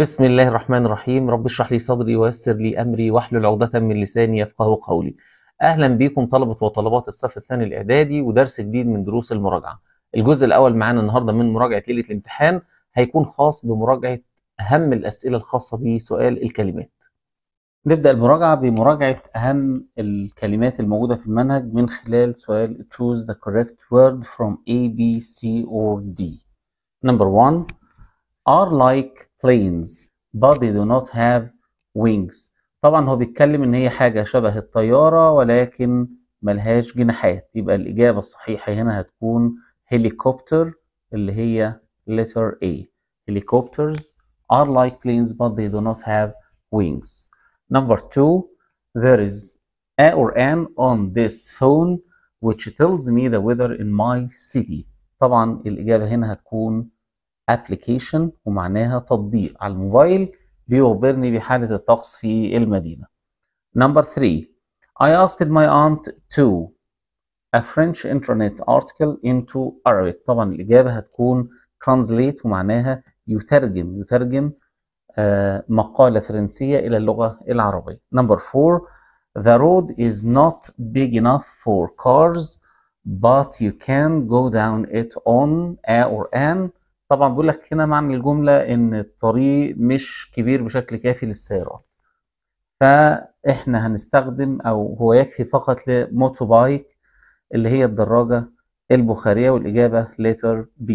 بسم الله الرحمن الرحيم رب اشرح لي صدري ويسر لي امري واحلل عقدة من لساني يفقه قولي اهلا بيكم طلبة وطلبات الصف الثاني الاعدادي ودرس جديد من دروس المراجعة الجزء الاول معانا النهارده من مراجعة ليلة الامتحان هيكون خاص بمراجعة اهم الاسئلة الخاصة بسؤال الكلمات نبدأ المراجعة بمراجعة اهم الكلمات الموجودة في المنهج من خلال سؤال choose the correct word from A, B, C or D number 1 are like planes but they do not have wings طبعا هو بيتكلم ان هي حاجة شبه الطيارة ولكن ملهاش جناحات يبقى الإجابة الصحيحة هنا هتكون helicopter. اللي هي letter A helicopters are like planes but they do not have wings number two there is a or an on this phone which tells me the weather in my city طبعا الإجابة هنا هتكون application ومعناها تطبيق على الموبايل بيخبرني بحالة الطقس في المدينة. Number three, I asked my aunt to a French internet article into Arabic. طبعا الإجابة هتكون translate ومعناها يترجم يترجم مقالة فرنسية إلى اللغة العربية. Number four, The road is not big enough for cars but you can go down it on a or an طبعا بيقول لك هنا معنى الجملة إن الطريق مش كبير بشكل كافي للسيارات فإحنا هنستخدم أو هو يكفي فقط لموتوبايك اللي هي الدراجة البخارية والإجابة letter B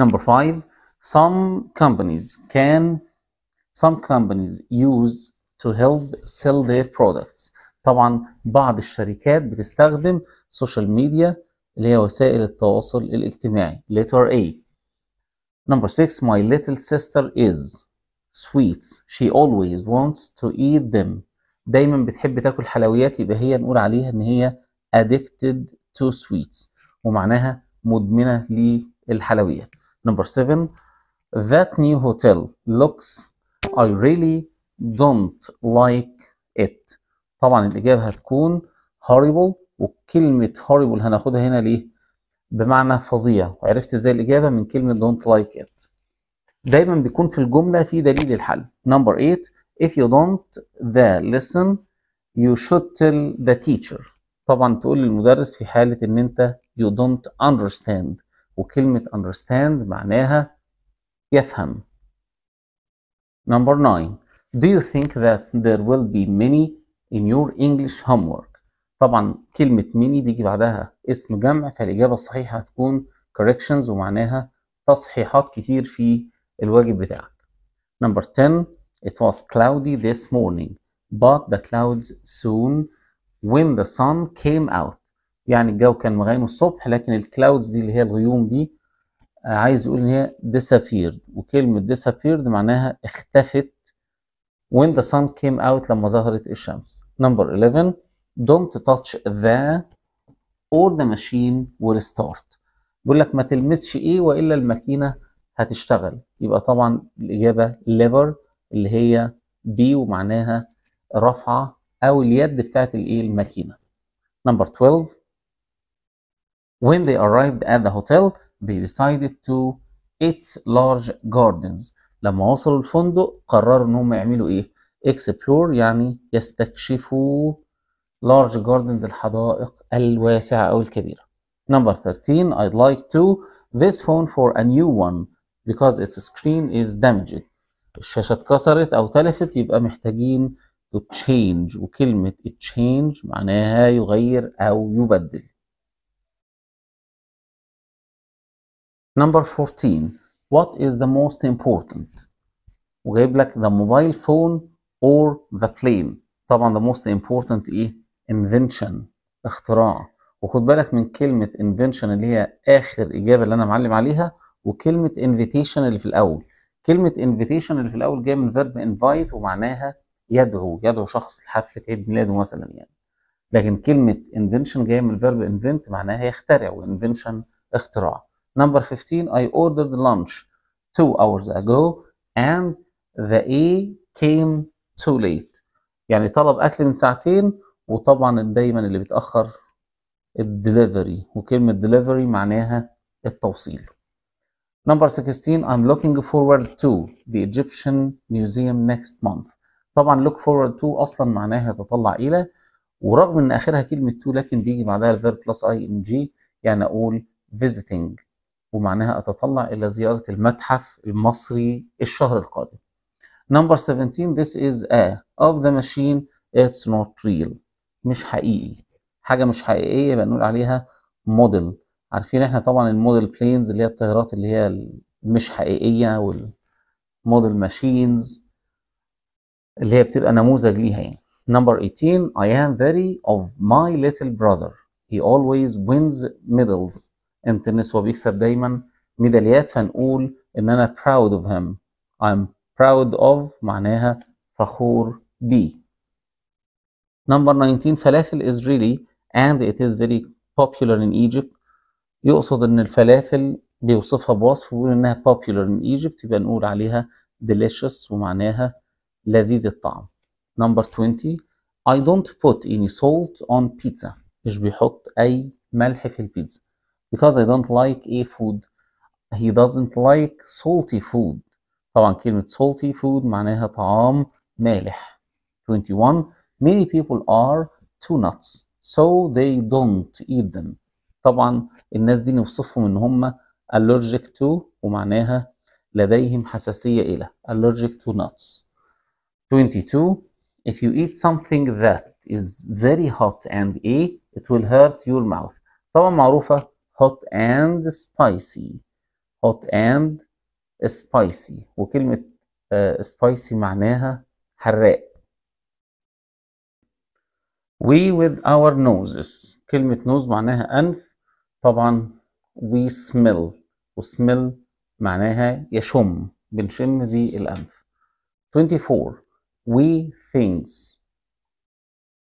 number 5 some companies can some companies use to help sell their products طبعا بعض الشركات بتستخدم سوشيال ميديا اللي هي وسائل التواصل الاجتماعي letter A number 6 my little sister is sweets she always wants to eat them دايما بتحب تاكل حلويات يبقى هي نقول عليها ان هي addicted to sweets ومعناها مدمنة للحلويات number 7 that new hotel looks I really don't like it طبعا الإجابة هتكون horrible وكلمة horrible هناخدها هنا ليه؟ بمعنى فظيع وعرفت ازاي الإجابة من كلمة don't like it دايما بيكون في الجملة في دليل الحل Number 8 if you don't the listen you should tell the teacher طبعا تقول للمدرس في حالة ان انت you don't understand وكلمة understand معناها يفهم Number 9 Do you think that there will be many in your English homework? طبعا كلمة ميني بيجي بعدها اسم جمع فالإجابة الصحيحة هتكون corrections ومعناها تصحيحات كتير في الواجب بتاعك. Number 10 It was cloudy this morning but the clouds soon when the sun came out يعني الجو كان مغيم الصبح لكن الكلاودز دي اللي هي الغيوم دي آه، عايز يقول ان هي disappeared وكلمة disappeared معناها اختفت when the sun came out لما ظهرت الشمس. Number 11 don't touch the or the machine will start بيقول لك ما تلمسش ايه والا الماكينه هتشتغل يبقى طبعا الاجابه lever اللي هي بي ومعناها رفعه او اليد بتاعت الايه الماكينه number 12 when they arrived at the hotel they decided to its large gardens لما وصلوا الفندق قرروا ان هم يعملوا ايه explore يعني يستكشفوا large gardens الحدائق الواسعة أو الكبيرة number 13 I'd like to this phone for a new one because its screen is damaged الشاشة اتكسرت أو تلفت يبقى محتاجين to change وكلمة change معناها يغير أو يبدل number 14 what is the most important وجايب لك the mobile phone or the plane طبعا the most important ايه invention اختراع وخد بالك من كلمة invention اللي هي آخر إجابة اللي أنا معلم عليها وكلمة invitation اللي في الأول كلمة invitation اللي في الأول جاية من verb invite ومعناها يدعو يدعو شخص لحفلة عيد ميلاده مثلا يعني لكن كلمة invention جاية من verb invent معناها يخترع invention اختراع number 15 I ordered lunch two hours ago and the A came too late يعني طلب أكل من ساعتين وطبعا دايما اللي بيتاخر الدليفري وكلمه دليفري معناها التوصيل نمبر 16 I'm looking forward to the Egyptian Museum next month. طبعا look forward to اصلا معناها تطلع الى ورغم ان اخرها كلمه to لكن بيجي بعدها الفيرب بلس اي ان جي يعني اقول visiting ومعناها اتطلع الى زياره المتحف المصري الشهر القادم. نمبر 17 this is a of the machine it's not real. مش حقيقي حاجه مش حقيقيه يبقى نقول عليها موديل عارفين احنا طبعا الموديل بلينز اللي هي الطيارات اللي هي مش حقيقيه والموديل ماشينز اللي هي بتبقى نموذج ليها يعني نمبر 18 I am very of my little brother he always wins medals امتنس هو بيكسب دايما ميداليات فنقول ان انا proud of him I'm proud of معناها فخور بيه Number 19 falafel is really and it is very popular in Egypt يقصد ان الفلافل بيوصفها بوصف بيقول انها popular in Egypt يبقى نقول عليها delicious ومعناها لذيذ الطعم. Number 20 I don't put any salt on pizza مش بيحط أي ملح في البيتزا because I don't like a food he doesn't like salty food طبعا كلمة salty food معناها طعام مالح 21 many people are too nuts so they don't eat them طبعا الناس دي نوصفهم ان هم allergic to ومعناها لديهم حساسية إلى allergic to nuts 22 if you eat something that is very hot and A it will hurt your mouth طبعا معروفة hot and spicy hot and spicy وكلمة uh, spicy معناها حراق we with our noses كلمة nose معناها أنف طبعا we smell و smell معناها يشم بنشم بالأنف 24 we things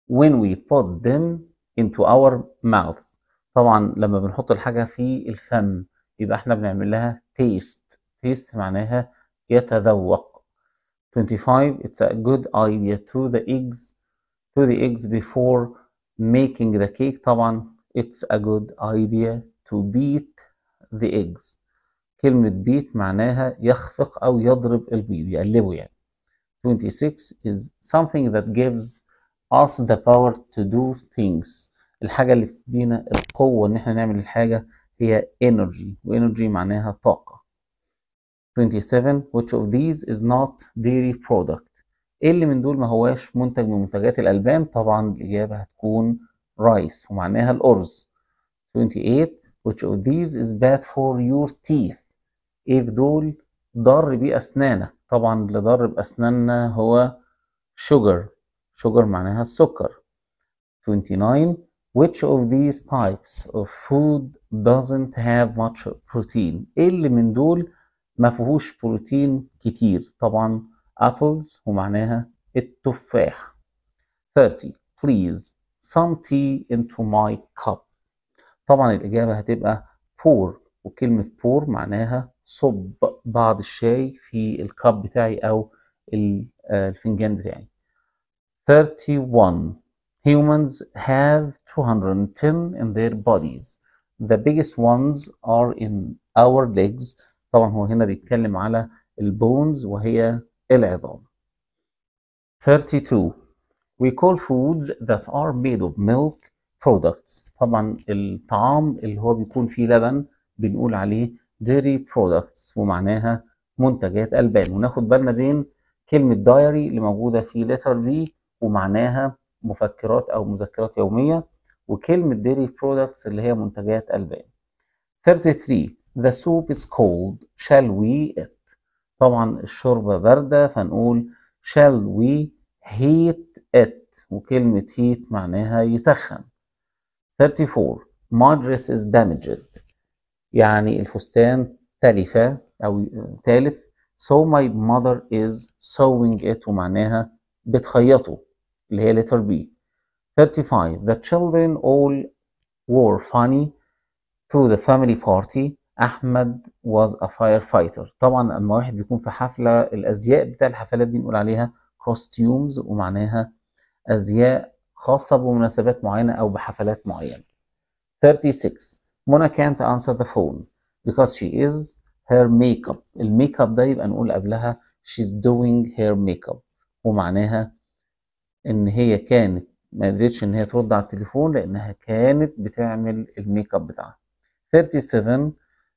when we put them into our mouth طبعا لما بنحط الحاجة في الفم يبقى احنا بنعمل لها taste taste معناها يتذوق 25 it's a good idea to the eggs to the eggs before making the cake طبعا it's a good idea to beat the eggs كلمة beat معناها يخفق أو يضرب البيض يقلبه يعني 26 is something that gives us the power to do things الحاجة اللي بتدينا القوة إن إحنا نعمل الحاجة هي energy وenergy معناها طاقة 27 which of these is not dairy product ايه اللي من دول ما هواش منتج من منتجات الالبان طبعا الاجابه هتكون رايس ومعناها الارز 28 which of these is bad for your teeth ايه في دول ضار بيه اسنانك طبعا اللي ضار باسناننا هو sugar sugar معناها السكر 29 which of these types of food doesn't have much protein ايه اللي من دول ما فيهوش بروتين كتير طبعا apples ومعناها التفاح 30 please some tea into my cup طبعا الإجابة هتبقى pour وكلمة pour معناها صب بعض الشاي في الكب بتاعي أو آه، الفنجان بتاعي 31 Humans have 210 in their bodies. The biggest ones are in our legs. طبعا هو هنا بيتكلم على البونز وهي العظام 32 we call foods that are made of milk products طبعا الطعام اللي هو بيكون فيه لبن بنقول عليه dairy products ومعناها منتجات البان وناخد بالنا بين كلمه دايري اللي موجوده في لتر بي ومعناها مفكرات او مذكرات يوميه وكلمه dairy products اللي هي منتجات البان 33 the soup is cold shall we eat طبعا الشوربة باردة فنقول shall we heat it وكلمة heat معناها يسخن 34 my dress is damaged يعني الفستان تلفة أو تالف so my mother is sewing it ومعناها بتخيطه اللي هي letter B 35 the children all were funny to the family party احمد واز ا فاير فايتر طبعا اما واحد بيكون في حفله الازياء بتاع الحفلات دي بنقول عليها costumes ومعناها ازياء خاصه بمناسبات معينه او بحفلات معينه 36 منى can't answer the phone because she is her makeup الميك اب ده يبقى نقول قبلها she's doing her makeup ومعناها ان هي كانت ما قدرتش ان هي ترد على التليفون لانها كانت بتعمل الميك اب بتاعها 37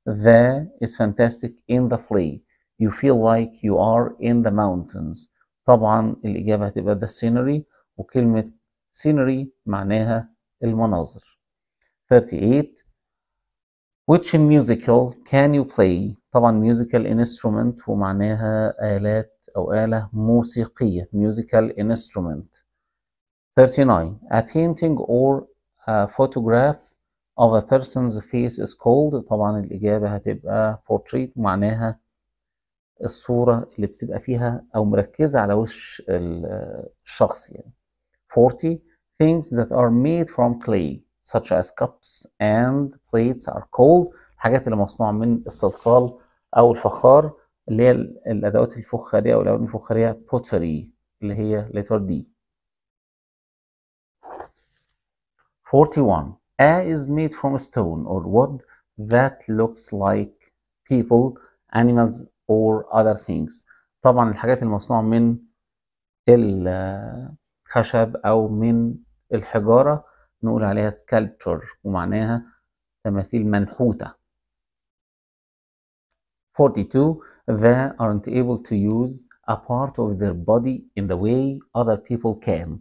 there is fantastic in the flea you feel like you are in the mountains طبعا الإجابة هتبقى the scenery وكلمة scenery معناها المناظر 38 Which musical can you play? طبعا musical instrument ومعناها آلات أو آلة موسيقية musical instrument 39 A painting or a photograph of a person's face is called طبعا الإجابة هتبقى portrait معناها الصورة اللي بتبقى فيها أو مركزة على وش الشخص يعني 40 things that are made from clay such as cups and plates are called الحاجات اللي مصنوعة من الصلصال أو الفخار اللي هي الأدوات الفخارية أو الألوان الفخارية pottery اللي هي letter D 41 A is made from stone or wood that looks like people, animals or other things. طبعا الحاجات المصنوعة من الخشب أو من الحجارة نقول عليها sculpture ومعناها تماثيل منحوتة. 42 They aren't able to use a part of their body in the way other people can.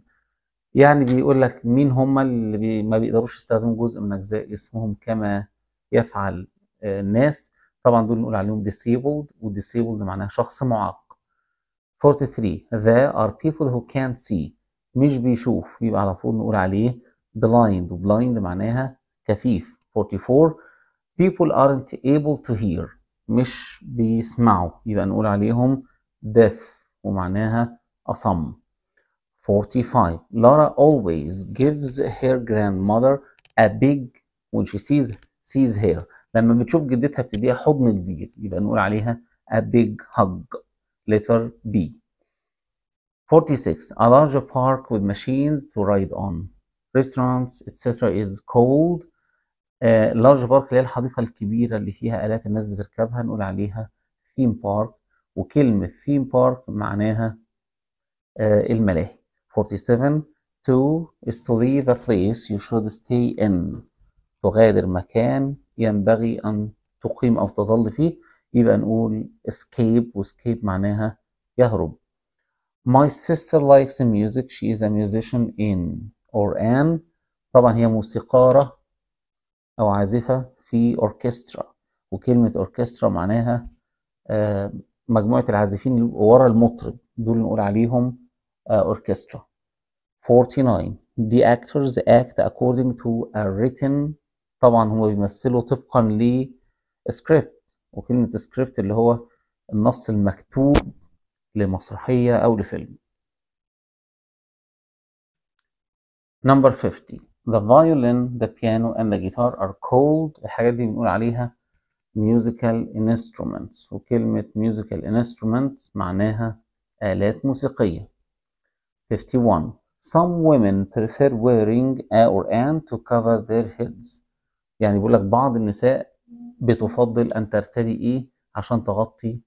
يعني بيقول لك مين هم اللي بي ما بيقدروش يستخدموا جزء من اجزاء جسمهم كما يفعل آه، الناس طبعا دول نقول عليهم disabled disabled معناها شخص معاق 43 there are people who can't see مش بيشوف يبقى على طول نقول عليه blind blind معناها كفيف 44 people aren't able to hear مش بيسمعوا يبقى نقول عليهم deaf ومعناها أصم 45. Lara always gives her grandmother a big when she sees, sees her. لما بتشوف جدتها بتديها حضن كبير يبقى نقول عليها a big hug. Letter B. 46. A large park with machines to ride on. Restaurants etc. is called large park اللي هي الحديقة الكبيرة اللي فيها آلات الناس بتركبها نقول عليها theme park وكلمة theme park معناها الملاهي 47 to flee the place you should stay in تغادر مكان ينبغي أن تقيم أو تظل فيه يبقى نقول escape واسكيب معناها يهرب My sister likes music she is a musician in or an طبعا هي موسيقارة أو عازفة في أوركسترا وكلمة أوركسترا معناها آه، مجموعة العازفين اللي ورا المطرب دول نقول عليهم orchestra. 49. The actors act according to a written طبعا هم بيمثلوا طبقا ل script وكلمة script اللي هو النص المكتوب لمسرحية أو لفيلم. Number 50. The violin, the piano and the guitar are called الحاجات دي بنقول عليها musical instruments وكلمة musical instruments معناها آلات موسيقية. 51. Some women prefer wearing a or an to cover their heads. يعني بيقول لك بعض النساء بتفضل أن ترتدي إيه عشان تغطي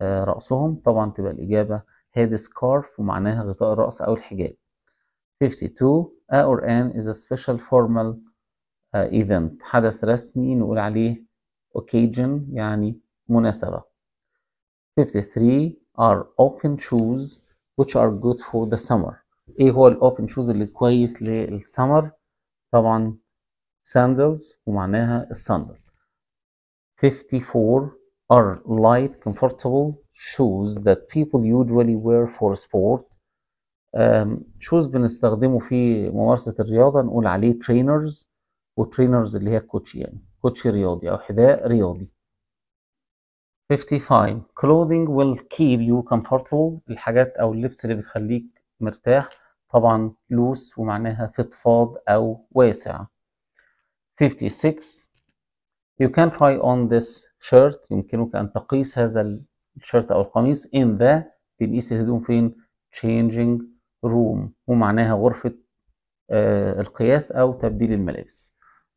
آه رأسهم طبعا تبقى الإجابة head scarf ومعناها غطاء الرأس أو الحجاب. 52 a or an is a special formal uh, event حدث رسمي نقول عليه occasion يعني مناسبة. 53 are open shoes which are good for the summer ايه هو الاوبن شوز اللي كويس للسمر طبعا sandals ومعناها الساندل 54 are light comfortable shoes that people usually wear for sport um, shoes بنستخدمه في ممارسة الرياضة نقول عليه trainers وترينرز اللي هي كوتشي يعني كوتشي رياضي أو حذاء رياضي 55 clothing will keep you comfortable الحاجات او اللبس اللي بتخليك مرتاح طبعا لوس ومعناها فضفاض او واسع 56 you can try on this shirt يمكنك ان تقيس هذا الشيرت او القميص in the بنقيس الهدوم فين changing room ومعناها غرفة آه القياس او تبديل الملابس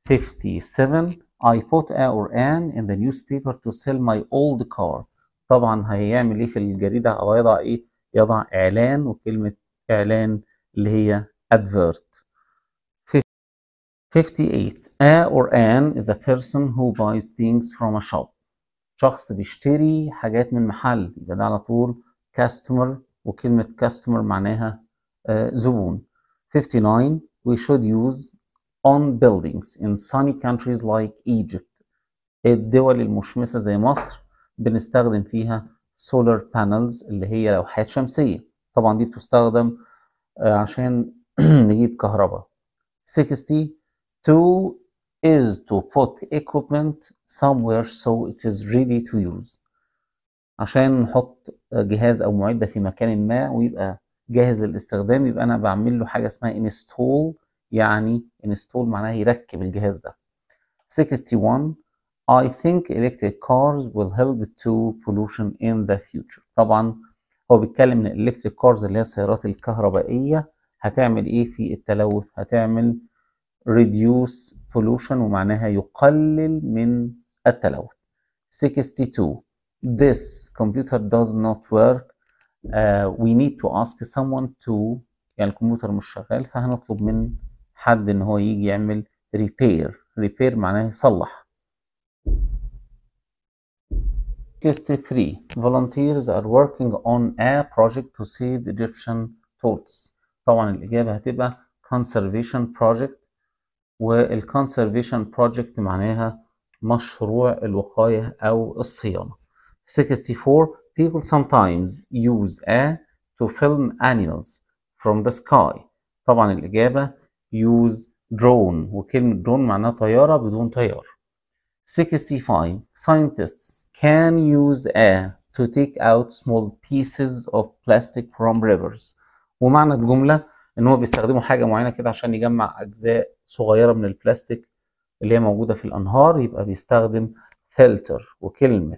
57 I put a or an in the newspaper to sell my old car طبعا هيعمل ايه في الجريدة او يضع ايه يضع اعلان وكلمة اعلان اللي هي advert 58 a or an is a person who buys things from a shop شخص بيشتري حاجات من محل يبقى ده على طول customer وكلمة customer معناها زبون 59 we should use on buildings in sunny countries like Egypt الدول المشمسة زي مصر بنستخدم فيها solar panels اللي هي لوحات شمسية طبعا دي بتستخدم آه، عشان نجيب كهرباء 60 to is to put equipment somewhere so it is ready to use عشان نحط جهاز او معده في مكان ما ويبقى جاهز للاستخدام يبقى انا بعمل له حاجه اسمها install يعني انستول معناها يركب الجهاز ده 61 I think electric cars will help to pollution in the future طبعا هو بيتكلم ان electric cars اللي هي السيارات الكهربائية هتعمل ايه في التلوث هتعمل reduce pollution ومعناها يقلل من التلوث 62 this computer does not work uh, we need to ask someone to يعني الكمبيوتر مش شغال فهنطلب من حد ان هو يجي يعمل ريبير ريبير معناه يصلح Test 3 Volunteers are working on a project to save Egyptian tortoise طبعا الإجابة هتبقى conservation project والconservation project معناها مشروع الوقاية أو الصيانة 64 People sometimes use a to film animals from the sky طبعا الإجابة use drone وكلمة drone معناها طيارة بدون طيار 65 scientists can use air to take out small pieces of plastic from rivers ومعنى الجملة ان هو بيستخدموا حاجة معينة كده عشان يجمع اجزاء صغيرة من البلاستيك اللي هي موجودة في الانهار يبقى بيستخدم فلتر وكلمة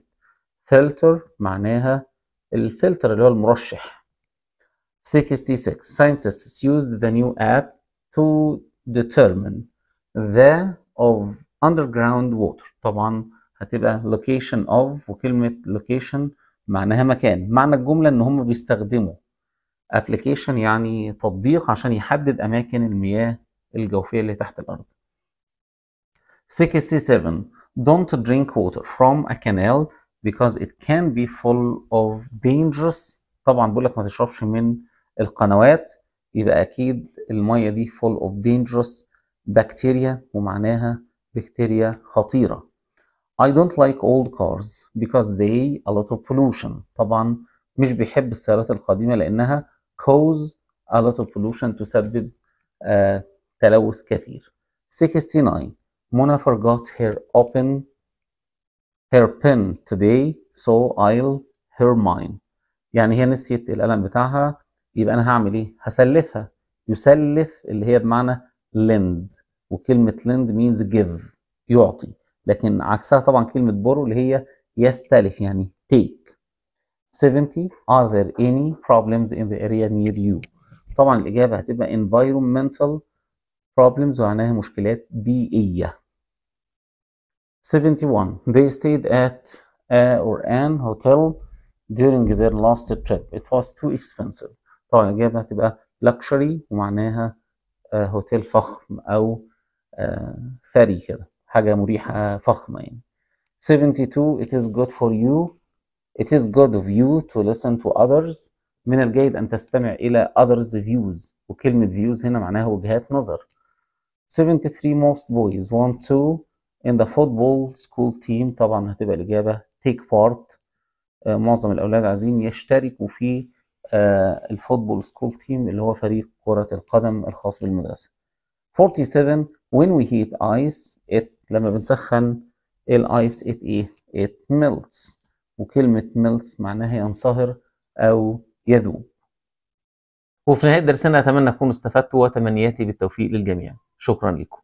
فلتر معناها الفلتر اللي هو المرشح 66 scientists use the new app to determine the of underground water طبعا هتبقى location of وكلمة location معناها مكان معنى الجملة ان هم بيستخدموا application يعني تطبيق عشان يحدد اماكن المياه الجوفية اللي تحت الارض 67 don't drink water from a canal because it can be full of dangerous طبعا بقولك لك ما تشربش من القنوات يبقى اكيد المية دي full of dangerous bacteria ومعناها بكتيريا خطيرة I don't like old cars because they a lot of pollution طبعا مش بيحب السيارات القديمة لأنها cause a lot of pollution تسبب آه تلوث كثير 69 Mona forgot her open her pen today so I'll her mine يعني هي نسيت القلم بتاعها يبقى أنا هعمل إيه؟ هسلفها يسلف اللي هي بمعنى lend وكلمة lend means give يعطي لكن عكسها طبعا كلمة borrow اللي هي يستلف يعني take 70 are there any problems in the area near you طبعا الإجابة هتبقى environmental problems وعناها مشكلات بيئية 71 they stayed at a or an hotel during their last trip it was too expensive طبعا الإجابة هتبقى لكشري ومعناها هوتيل آه، فخم او ثري آه، كده حاجه مريحه فخمه يعني 72 it is good for you it is good of you to listen to others من الجيد ان تستمع الى others views وكلمه views هنا معناها وجهات نظر 73 most boys want to in the football school team طبعا هتبقى الاجابه take part آه، معظم الاولاد عايزين يشتركوا في آه، الفوتبول سكول تيم اللي هو فريق كرة القدم الخاص بالمدرسة 47 when we heat ice it لما بنسخن الايس it ايه it melts وكلمة melts معناها ينصهر أو يذوب وفي نهاية درسنا أتمنى أكون استفدتوا وتمنياتي بالتوفيق للجميع شكرا لكم